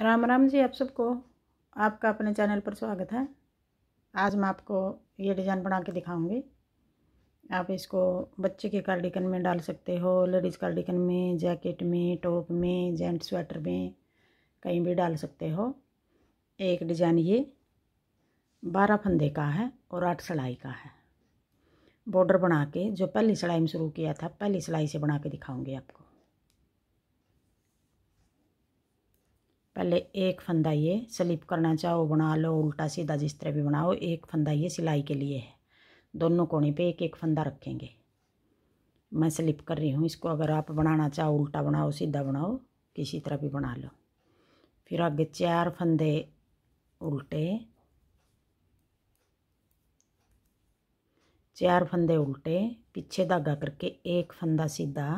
राम राम जी आप सबको आपका अपने चैनल पर स्वागत है आज मैं आपको ये डिज़ाइन बना के दिखाऊंगी आप इसको बच्चे के कार्डिकन में डाल सकते हो लेडीज़ कार्डिकन में जैकेट में टॉप में जेंट स्वेटर में कहीं भी डाल सकते हो एक डिज़ाइन ये बारह फंदे का है और आठ सिलाई का है बॉर्डर बना के जो पहली सिलाई में शुरू किया था पहली सिलाई से बना के दिखाऊँगी आपको पहले एक फंदा ये स्लिप करना चाहो बना लो उल्टा सीधा जिस तरह भी बनाओ एक फंदा ये सिलाई के लिए है दोनों कोने पे एक एक फंदा रखेंगे मैं स्लिप कर रही हूँ इसको अगर आप बनाना चाहो उल्टा बनाओ सीधा बनाओ किसी तरह भी बना लो फिर आगे चार फंदे उल्टे चार फंदे उल्टे पीछे धागा करके एक फंदा सीधा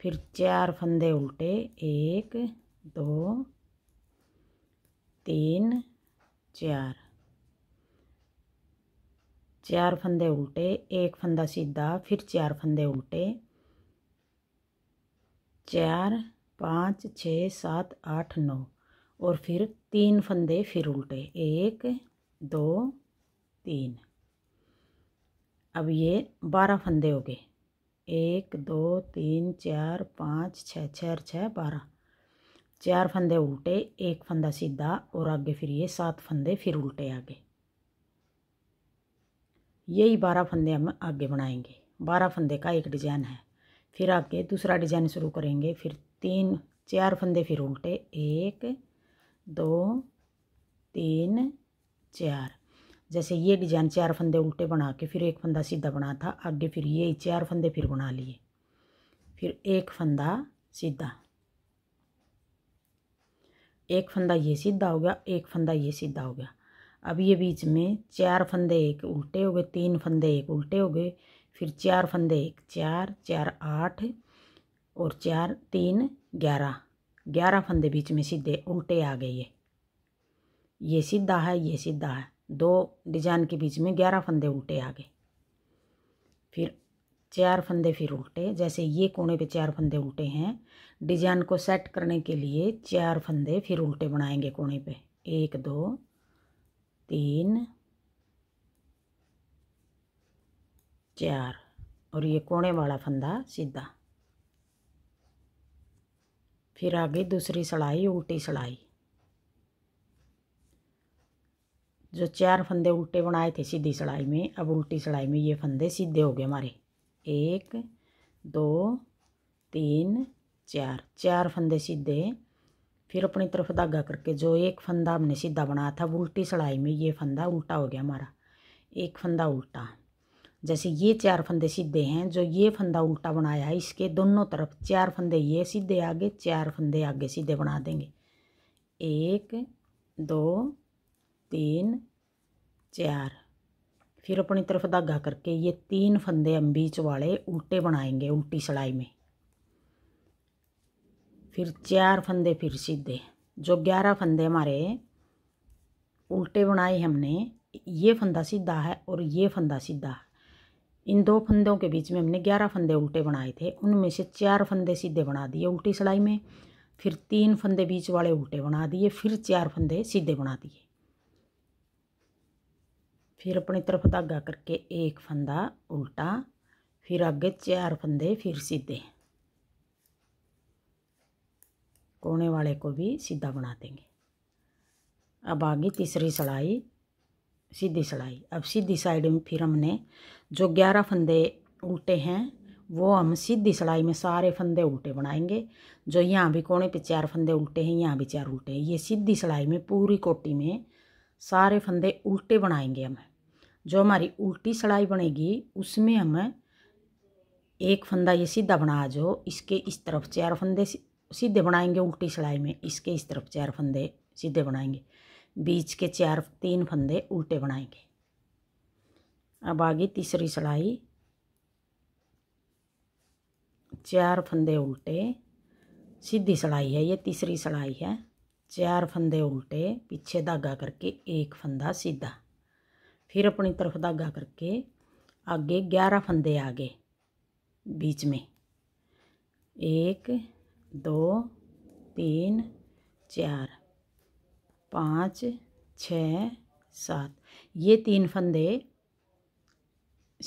फिर चार फंदे उल्टे एक दो तीन चार चार फंदे उल्टे एक फंदा सीधा फिर चार फंदे उल्टे चार पाँच छ सात आठ नौ और फिर तीन फंदे फिर उल्टे एक दो तीन अब ये बारह फंदे हो गए एक दो तीन चार पाँच छः छ छः बारह चार फंदे उल्टे एक फंदा सीधा और आगे फिर ये सात फंदे फिर उल्टे आगे यही बारह फंदे हम आगे बनाएंगे बारह फंदे का एक डिजाइन है फिर आगे दूसरा डिजाइन शुरू करेंगे फिर तीन चार फंदे फिर उल्टे एक दो तीन चार जैसे ये डिजाइन चार फंदे उल्टे बना के फिर एक फंदा सीधा बना था आगे फिर ये चार फंदे फिर बना लिए फिर एक फंदा सीधा एक फंदा ये सीधा हो गया एक फंदा ये सीधा हो गया अब ये बीच में चार फंदे एक उल्टे हो गए तीन फंदे एक उल्टे हो गए फिर चार फंदे एक चार चार आठ और चार तीन ग्यारह ग्यारह फंदे बीच में सीधे उल्टे आ गए ये ये सीधा है ये सीधा है दो डिजाइन के बीच में ग्यारह फंदे उल्टे आ गए फिर चार फंदे फिर उल्टे जैसे ये कोने पे चार फंदे उल्टे हैं डिजाइन को सेट करने के लिए चार फंदे फिर उल्टे बनाएंगे कोने पे एक दो तीन चार और ये कोने वाला फंदा सीधा फिर आगे दूसरी सड़ाई उल्टी सड़ाई जो चार फंदे उल्टे बनाए थे सीधी सड़ाई में अब उल्टी सड़ाई में ये फंदे सीधे हो गए हमारे एक दो तीन चार चार फंदे सीधे फिर अपनी तरफ धागा करके जो एक फंदा हमने सीधा बनाया था उल्टी सड़ाई में ये फंदा उल्टा हो गया हमारा एक फंदा उल्टा जैसे ये चार फंदे सीधे हैं जो ये फंदा उल्टा बनाया है इसके दोनों तरफ चार फंदे ये सीधे आगे चार फंदे आगे सीधे बना देंगे एक दो तीन चार फिर अपनी तरफ धागा करके ये तीन फंदे अम्बीच वाले उल्टे बनाएंगे उल्टी सिलाई में फिर चार फंदे फिर सीधे जो ग्यारह फंदे हमारे उल्टे बनाए हमने ये फंदा सीधा है और ये फंदा सीधा है इन दो फंदों के बीच में हमने ग्यारह फंदे उल्टे बनाए थे उनमें से चार फंदे सीधे बना दिए उल्टी सिलाई में फिर तीन फंदे बीच वाले उल्टे बना दिए फिर चार फंदे सीधे बना दिए फिर अपनी तरफ धागा करके एक फंदा उल्टा फिर आगे चार फंदे फिर सीधे कोने वाले को भी सीधा बना देंगे अब आ गई तीसरी सिलाई सीधी सिलाई अब सीधी साइड में फिर हमने जो ग्यारह फंदे उल्टे हैं वो हम सीधी सिलाई में सारे फंदे उल्टे बनाएंगे जो यहाँ भी कोने पे चार फंदे उल्टे हैं यहाँ भी चार उल्टे हैं ये सीधी सिलाई में पूरी कोटी में सारे फंदे उल्टे बनाएंगे हम जो हमारी उल्टी सड़ाई बनेगी उसमें हमें एक फंदा ये सीधा बना जो इसके इस तरफ चार फंदे सीधे बनाएंगे उल्टी सड़ाई में इसके इस तरफ चार फंदे सीधे बनाएंगे बीच के चार तीन फंदे उल्टे बनाएंगे अब आगे तीसरी सिलाई चार फंदे उल्टे सीधी सिलाई है ये तीसरी सिलाई है चार फंदे उल्टे पीछे धागा करके एक फंदा सीधा फिर अपनी तरफ धागा करके आगे ग्यारह फंदे आ गए बीच में एक दो तीन चार पाँच छ सात ये तीन फंदे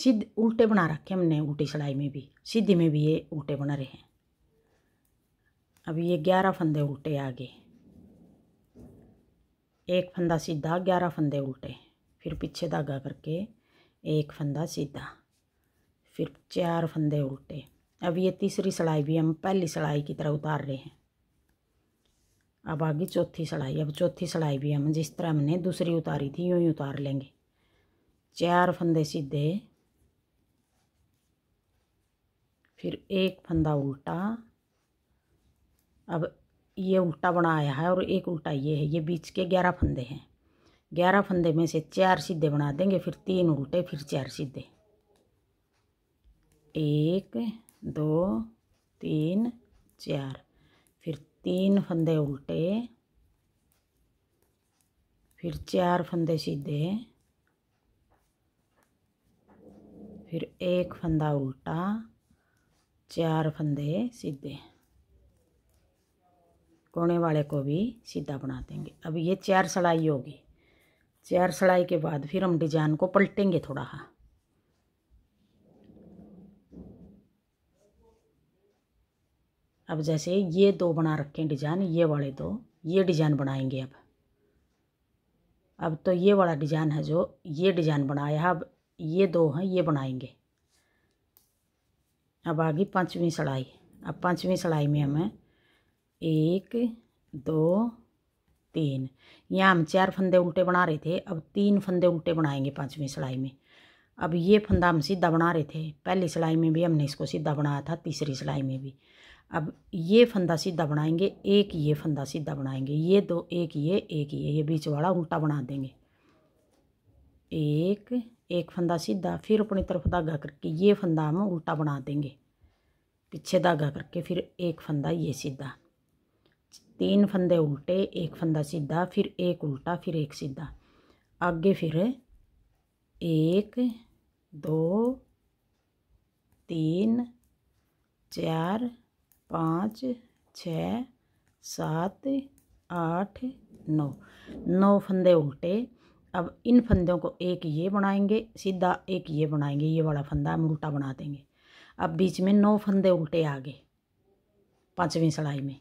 सीधे उल्टे बना रखे हमने उल्टी सिलाई में भी सीधी में भी ये उल्टे बना रहे हैं अब ये ग्यारह फंदे उल्टे आ गए एक फंदा सीधा ग्यारह फंदे उल्टे फिर पीछे धागा करके एक फंदा सीधा फिर चार फंदे उल्टे अब ये तीसरी सिलाई भी हम पहली सिलाई की तरह उतार रहे हैं अब आगे चौथी सिलाई अब चौथी सिलाई भी हम जिस तरह हमने दूसरी उतारी थी यूँ ही उतार लेंगे चार फंदे सीधे फिर एक फंदा उल्टा अब ये उल्टा बनाया है और एक उल्टा ये है ये बीच के ग्यारह फंदे हैं ग्यारह फंदे में से चार सीधे बना देंगे फिर तीन उल्टे फिर चार सीधे एक दो तीन चार फिर तीन फंदे उल्टे फिर चार फंदे सीधे फिर एक फंदा उल्टा चार फंदे सीधे कोने वाले को भी सीधा बना देंगे अब ये चार सड़ाई होगी चार सड़ाई के बाद फिर हम डिजाइन को पलटेंगे थोड़ा सा अब जैसे ये दो बना रखे हैं डिजाइन ये वाले दो ये डिजाइन बनाएंगे अब अब तो ये वाला डिजाइन है जो ये डिजाइन बनाया है अब ये दो हैं ये बनाएंगे अब आ गई पाँचवीं सड़ाई अब पाँचवीं सड़ाई में हमें एक दो तीन यहाँ हम चार फंदे उल्टे बना रहे थे अब तीन फंदे उल्टे बनाएंगे पाँचवीं सिलाई में अब ये फंदा हम सीधा बना रहे थे पहली सिलाई में भी हमने इसको सीधा बनाया था तीसरी सिलाई में भी अब ये फंदा सीधा बनाएंगे एक ये फंदा सीधा बनाएंगे ये दो एक ये एक ये ये बीच वाला उल्टा बना देंगे एक एक फंदा सीधा फिर अपनी तरफ धागा करके ये फंदा हम उल्टा बना देंगे पीछे धागा करके फिर एक फंदा ये सीधा तीन फंदे उल्टे एक फंदा सीधा फिर एक उल्टा फिर एक सीधा आगे फिर एक दो तीन चार पाँच छ सात आठ नौ नौ फंदे उल्टे अब इन फंदों को एक ये बनाएंगे सीधा एक ये बनाएंगे ये वाला फंदा हम उल्टा बना देंगे अब बीच में नौ फंदे उल्टे आ गए पाँचवीं सड़ाई में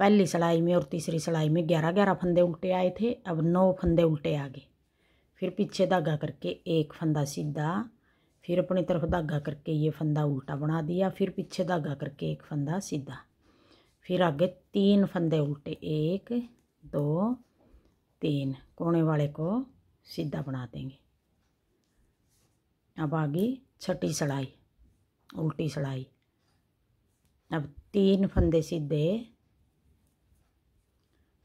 पहली सिलाई में और तीसरी सिलाई में ग्यारह ग्यारह फंदे उल्टे आए थे अब नौ फंदे उल्टे आ गए फिर पीछे धागा करके एक फंदा सीधा फिर अपनी तरफ धागा करके ये फंदा उल्टा बना दिया फिर पीछे धागा करके एक फंदा सीधा फिर आगे तीन फंदे उल्टे एक दो तीन कोने वाले को सीधा बना देंगे अब आ गई छठी सिलाई उल्टी सिलाई अब तीन फंदे सीधे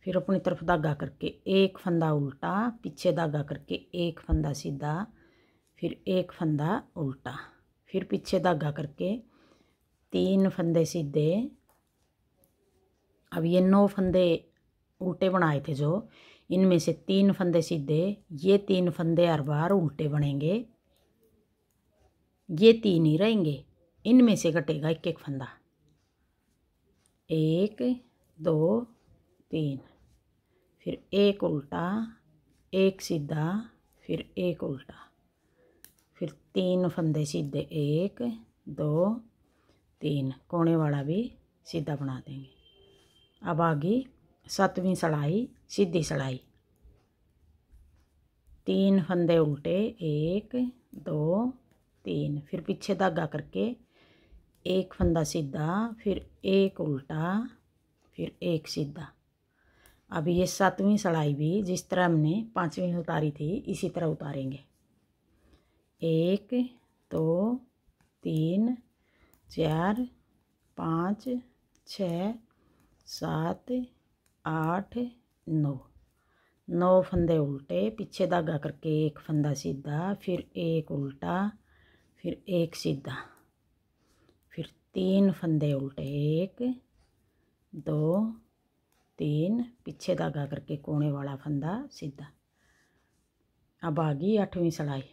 फिर अपनी तरफ धागा करके एक फंदा उल्टा पीछे धागा करके एक फंदा सीधा फिर एक फंदा उल्टा फिर पीछे धागा करके तीन फंदे सीधे अब ये नौ फंदे उल्टे बनाए थे जो इनमें से तीन फंदे सीधे ये तीन फंदे हर बार उल्टे बनेंगे ये तीन ही रहेंगे इनमें से घटेगा एक एक फंदा एक दो तीन फिर एक उल्टा एक सीधा फिर एक उल्टा फिर तीन फंदे सीधे एक दो तीन कोने वाला भी सीधा बना देंगे अब आ गई सातवीं सिलाई सीधी सिलाई तीन फंदे उल्टे एक दो तीन फिर पीछे धागा करके एक फंदा सीधा फिर एक उल्टा फिर एक सीधा अब ये सातवीं सड़ाई भी जिस तरह हमने पाँचवीं उतारी थी इसी तरह उतारेंगे एक दो तो, तीन चार पाँच छ सात आठ नौ नौ फंदे उल्टे पीछे धागा करके एक फंदा सीधा फिर एक उल्टा फिर एक सीधा फिर तीन फंदे उल्टे एक दो तीन पीछे धागा करके कोने वाला फंदा सीधा अब आ गई आठवीं सिलाई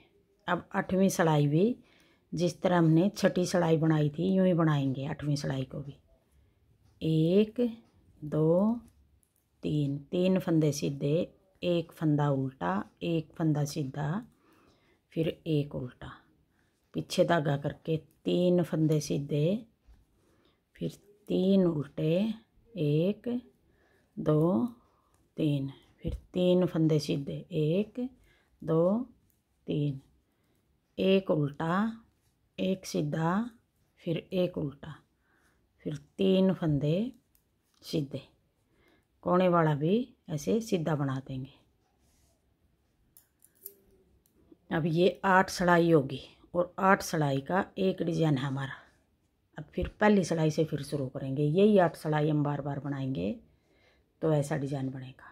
अब आठवीं सिलाई भी जिस तरह हमने छठी सिलाई बनाई थी यूँ ही बनाएंगे आठवीं सिलाई को भी एक दो तीन तीन फंदे सीधे एक फंदा उल्टा एक फंदा सीधा फिर एक उल्टा पीछे धागा करके तीन फंदे सीधे फिर तीन उल्टे एक दो तीन फिर तीन फंदे सीधे एक दो तीन एक उल्टा एक सीधा फिर एक उल्टा फिर तीन फंदे सीधे कोने वाला भी ऐसे सीधा बना देंगे अब ये आठ सड़ाई होगी और आठ सड़ाई का एक डिजाइन है हमारा अब फिर पहली सड़ाई से फिर शुरू करेंगे यही आठ सड़ाई हम बार बार बनाएंगे तो ऐसा डिजाइन बनेगा